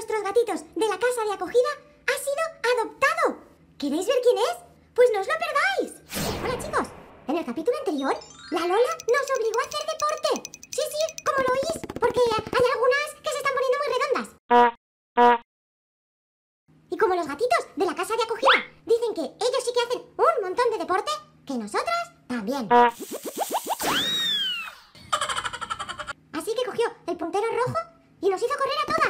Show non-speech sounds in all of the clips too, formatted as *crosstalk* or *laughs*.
nuestros gatitos de la casa de acogida ha sido adoptado. ¿Queréis ver quién es? Pues no os lo perdáis. Hola chicos, en el capítulo anterior, la Lola nos obligó a hacer deporte. Sí, sí, como lo oís, porque hay algunas que se están poniendo muy redondas. Y como los gatitos de la casa de acogida dicen que ellos sí que hacen un montón de deporte, que nosotras también. Así que cogió el puntero rojo y nos hizo correr a todas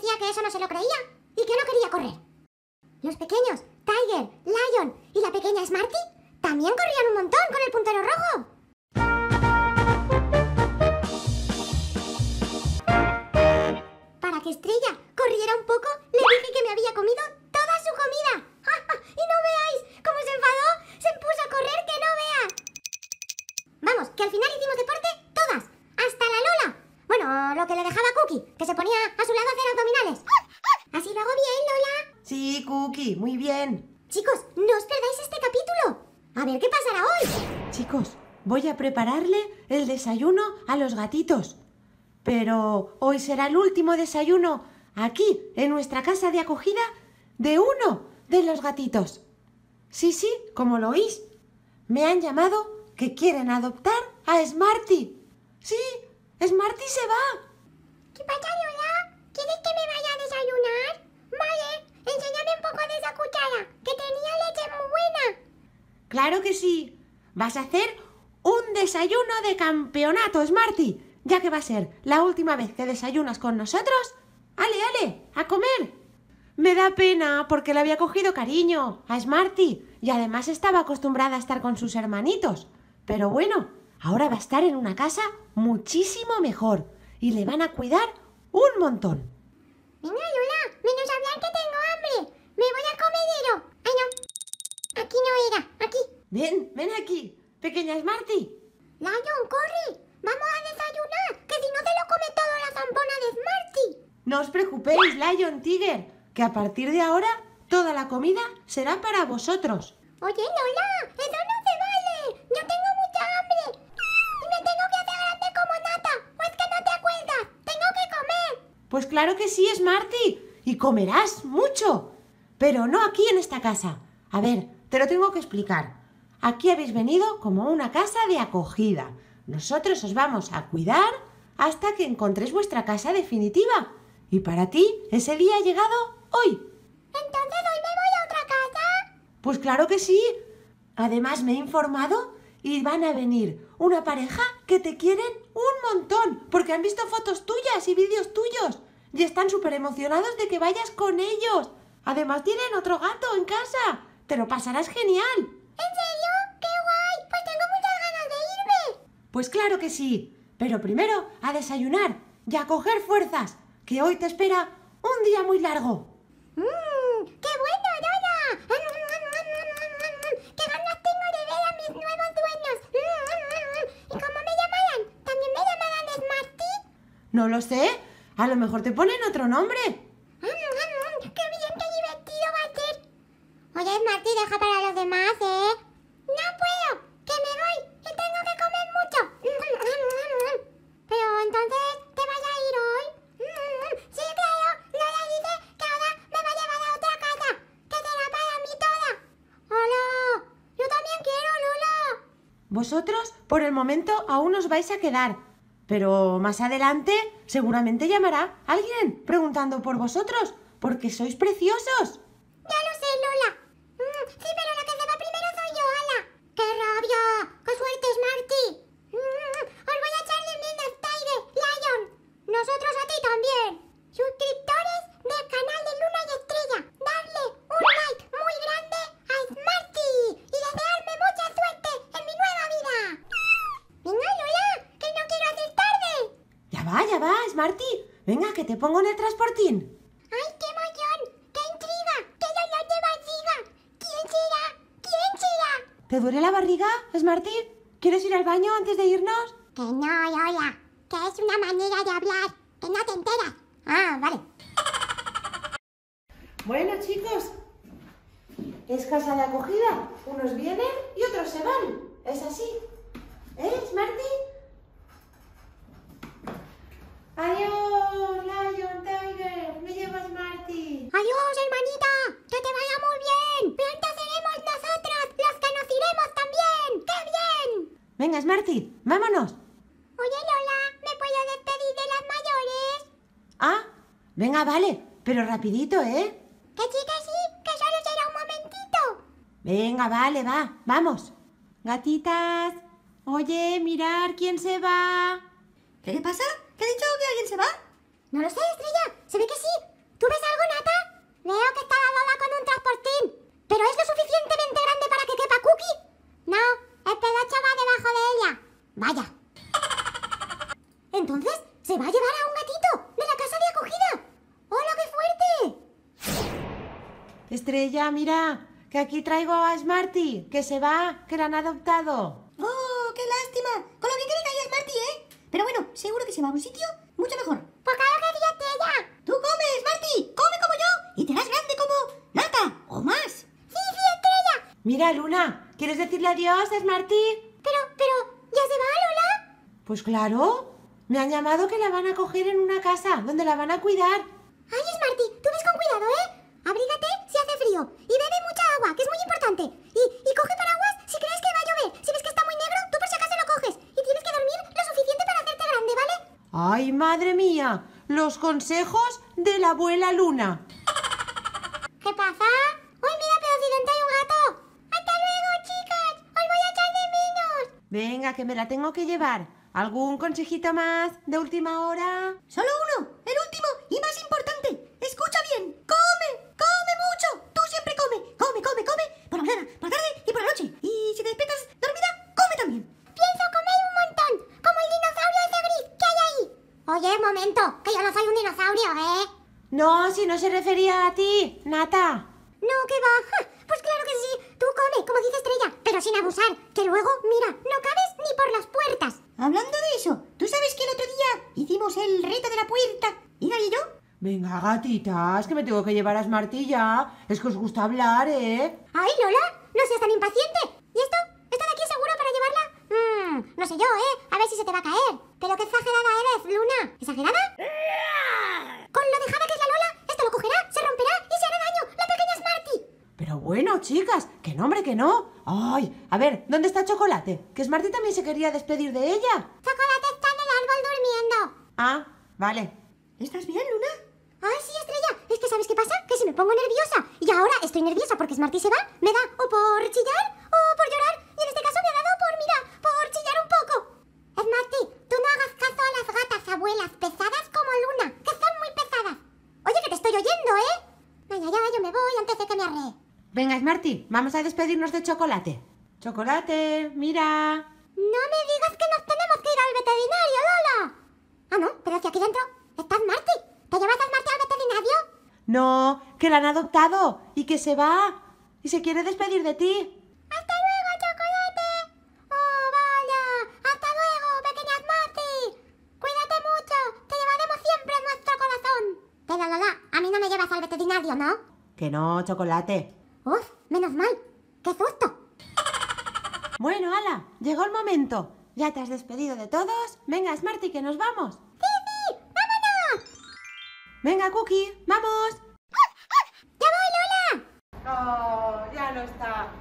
decía que eso no se lo creía. Sí, Cookie, muy bien. Chicos, no os perdáis este capítulo. A ver qué pasará hoy. Chicos, voy a prepararle el desayuno a los gatitos. Pero hoy será el último desayuno aquí, en nuestra casa de acogida, de uno de los gatitos. Sí, sí, como lo oís. Me han llamado que quieren adoptar a Smarty. Sí, Smarty se va. ¿Qué pasa, Lola? ¿Quieres que me vaya a desayunar? Vale, Enseñame un poco de esa cuchara, que tenía leche muy buena. Claro que sí. Vas a hacer un desayuno de campeonato, Smarty. Ya que va a ser la última vez que desayunas con nosotros. ¡Ale, ale! ¡A comer! Me da pena porque le había cogido cariño a Smarty y además estaba acostumbrada a estar con sus hermanitos. Pero bueno, ahora va a estar en una casa muchísimo mejor y le van a cuidar un montón. Venga, menos hablar que tengo ¡Me voy a comedero! ¡Ay, no! Aquí no era, aquí. Ven, ven aquí, pequeña Smarty. Lion, corre. Vamos a desayunar, que si no se lo come todo la zampona de Smarty. No os preocupéis, Lion Tiger, que a partir de ahora toda la comida será para vosotros. Oye, Lola, eso no se vale. Yo tengo mucha hambre. Y me tengo que hacer grande como nata. Pues que no te acuerdas. Tengo que comer. Pues claro que sí, Smarty. Y comerás mucho. Pero no aquí en esta casa. A ver, te lo tengo que explicar. Aquí habéis venido como una casa de acogida. Nosotros os vamos a cuidar hasta que encontréis vuestra casa definitiva. Y para ti, ese día ha llegado hoy. ¿Entonces hoy me voy a otra casa? Pues claro que sí. Además, me he informado y van a venir una pareja que te quieren un montón, porque han visto fotos tuyas y vídeos tuyos y están súper emocionados de que vayas con ellos. Además tienen otro gato en casa. Te lo pasarás genial. ¿En serio? ¡Qué guay! Pues tengo muchas ganas de irme. Pues claro que sí. Pero primero a desayunar y a coger fuerzas, que hoy te espera un día muy largo. Mm, ¡Qué bueno, Dora! ¡Qué ganas tengo de ver a mis nuevos dueños! Mm, mm, ¿Y cómo me llamarán? ¿También me llamarán Smarty? No lo sé. A lo mejor te ponen otro nombre. ¡Qué Oye, Marty, deja para los demás, ¿eh? ¡No puedo! ¡Que me voy! ¡Y tengo que comer mucho! Pero entonces, ¿te vas a ir hoy? ¡Sí, claro! Lola dice que ahora me va a llevar a otra casa! ¡Que será para mí toda! ¡Hola! ¡Yo también quiero, Lola! Vosotros, por el momento, aún os vais a quedar. Pero más adelante, seguramente llamará alguien preguntando por vosotros, porque sois preciosos. Ya lo sé, Lola. Venga, que te pongo en el transportín. ¡Ay, qué mollón! ¡Qué intriga! ¡Qué dolor de barriga! ¿Quién será? ¿Quién será? ¿Te duele la barriga, Smarty? ¿Quieres ir al baño antes de irnos? Que no, Lola. Que es una manera de hablar. Que no te enteras. Ah, vale. Bueno, chicos. Es casa de acogida. Unos vienen y otros se van. ¿Es así? ¿Eh, Smarty? Ah, vale, pero rapidito, ¿eh? Que sí, que sí, que solo será un momentito. Venga, vale, va, vamos. Gatitas, oye, mirar quién se va. ¿Qué le pasa? ¿Qué ha dicho que alguien se va? No lo sé, Estrella, se ve que sí. ¿Tú ves algo, Nata? Veo que está la Lola con un transportín, pero es lo suficientemente grande para que quepa Cookie. No, el pedocho va debajo de ella. Vaya, ya, mira, que aquí traigo a Smarty, que se va, que la han adoptado. ¡Oh, qué lástima! Con lo bien que le caía Smarty, ¿eh? Pero bueno, seguro que se va a un sitio mucho mejor. Pues claro que ella. Tú comes, Smarty, come como yo y te das grande como Nata o más. Sí, sí, estrella. Mira, Luna, ¿quieres decirle adiós a Smarty? Pero, pero, ¿ya se va, Lola? Pues claro. Me han llamado que la van a coger en una casa donde la van a cuidar. Ay, Smarty, tú ves con cuidado, ¿eh? Abrígate y, y coge paraguas si crees que va a llover. Si ves que está muy negro, tú por si acaso lo coges. Y tienes que dormir lo suficiente para hacerte grande, ¿vale? ¡Ay, madre mía! Los consejos de la abuela Luna. *laughs* ¿Qué pasa? ¡Uy, mira, pero si dentro hay un gato! ¡Hasta luego, chicas! hoy voy a echar de menos! Venga, que me la tengo que llevar. ¿Algún consejito más de última hora? ¡Solo uno! No, si no se refería a ti, Nata. No, que va. pues claro que sí. Tú come, como dice Estrella, pero sin abusar. Que luego, mira, no cabes ni por las puertas. Hablando de eso, ¿tú sabes que el otro día hicimos el reto de la puerta? ¿Ida y yo? Venga, gatitas, que me tengo que llevar a Smartilla. Es que os gusta hablar, ¿eh? ¡Ay, Lola! No seas tan impaciente. ¿Y esto? ¿estás aquí seguro para llevarla? Mm, no sé yo, ¿eh? A ver si se te va a caer. Pero qué exagerada eres, Luna. ¿Exagerada? se romperá y se hará daño. La pequeña Smarty. Pero bueno, chicas, que nombre que no. Ay, a ver, ¿dónde está Chocolate? Que Smarty también se quería despedir de ella. Chocolate está en el árbol durmiendo. Ah, vale. ¿Estás bien, Luna? Ay, sí, Estrella. Es que ¿sabes qué pasa? Que si me pongo nerviosa. Y ahora estoy nerviosa porque Smarty se va, me da o por chillar Martín, vamos a despedirnos de Chocolate. Chocolate, mira. No me digas que nos tenemos que ir al veterinario, Lola. Ah, no, pero si aquí dentro estás Marty. ¿Te llevas a Marty al veterinario? No, que la han adoptado y que se va. Y se quiere despedir de ti. ¡Hasta luego, Chocolate! ¡Oh, vaya! ¡Hasta luego, pequeña Marty! ¡Cuídate mucho! ¡Te llevaremos siempre en nuestro corazón! Pero Lola, a mí no me llevas al veterinario, ¿no? Que no, Chocolate. ¡Uf! ¡Menos mal! ¡Qué susto! Bueno, Ala, llegó el momento. ¿Ya te has despedido de todos? Venga, Smarty, que nos vamos. ¡Sí, sí! ¡Vámonos! Venga, Cookie, vamos. ¡Ya voy, Lola! No, ya no está.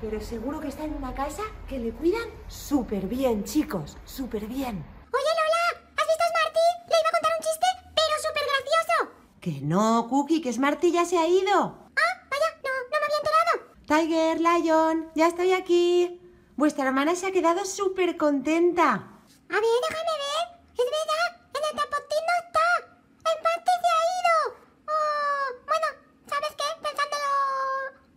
Pero seguro que está en una casa que le cuidan súper bien, chicos. Súper bien. Oye, Lola, ¿has visto a Smarty? Le iba a contar un chiste, pero súper gracioso. Que no, Cookie, que Smarty ya se ha ido. Tiger, Lion, ya estoy aquí. Vuestra hermana se ha quedado súper contenta. A ver, déjame ver. Es verdad, el tapotín no está. El parte se ha ido. Oh, bueno, ¿sabes qué? Pensándolo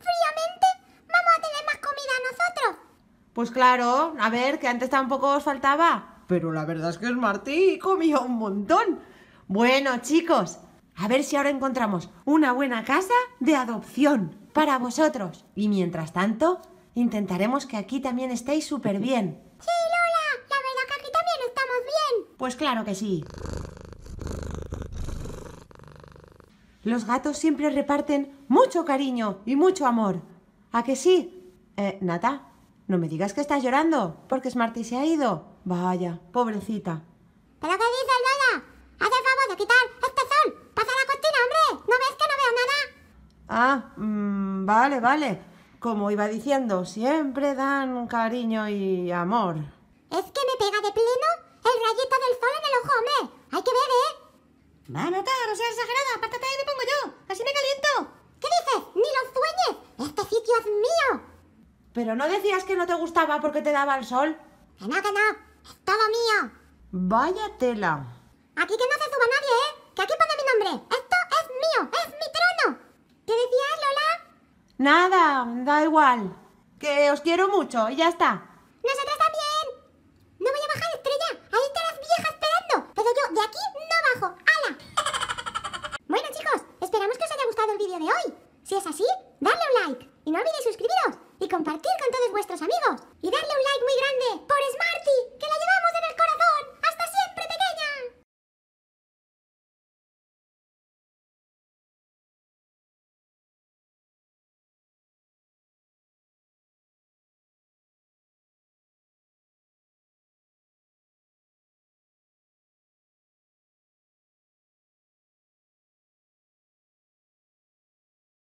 fríamente, vamos a tener más comida nosotros. Pues claro, a ver, que antes tampoco os faltaba. Pero la verdad es que es Martí comía un montón. Bueno, chicos, a ver si ahora encontramos una buena casa de adopción para vosotros. Y mientras tanto, intentaremos que aquí también estéis súper bien. Sí, Lola, la verdad que aquí también estamos bien. Pues claro que sí. Los gatos siempre reparten mucho cariño y mucho amor. ¿A que sí? Eh, Nata, no me digas que estás llorando, porque Smarty se ha ido. Vaya, pobrecita. ¿Pero qué dices, Lola? Haz el favor de quitar Ah, mm, vale, vale. Como iba diciendo, siempre dan cariño y amor. Es que me pega de pleno el rayito del sol en el ojo, hombre. Hay que ver, ¿eh? Va, notar, no seas exagerada. Apártate ahí me pongo yo. Así me caliento. ¿Qué dices? ¡Ni lo sueñes! ¡Este sitio es mío! Pero no decías que no te gustaba porque te daba el sol. Que no, que no. Es todo mío. Vaya Aquí que no se suba nadie, ¿eh? Que aquí pone mi nombre. Nada, da igual. Que os quiero mucho y ya está. Nosotras también. No voy a bajar, estrella. Ahí están las viejas esperando. Pero yo de aquí no bajo. ¡Hala! Bueno, chicos, esperamos que os haya gustado el vídeo de hoy. Si es así, darle un like. Y no olvidéis suscribiros y compartir con todos vuestros amigos. Y darle un like muy grande por Smarty, que la llevamos en el corazón.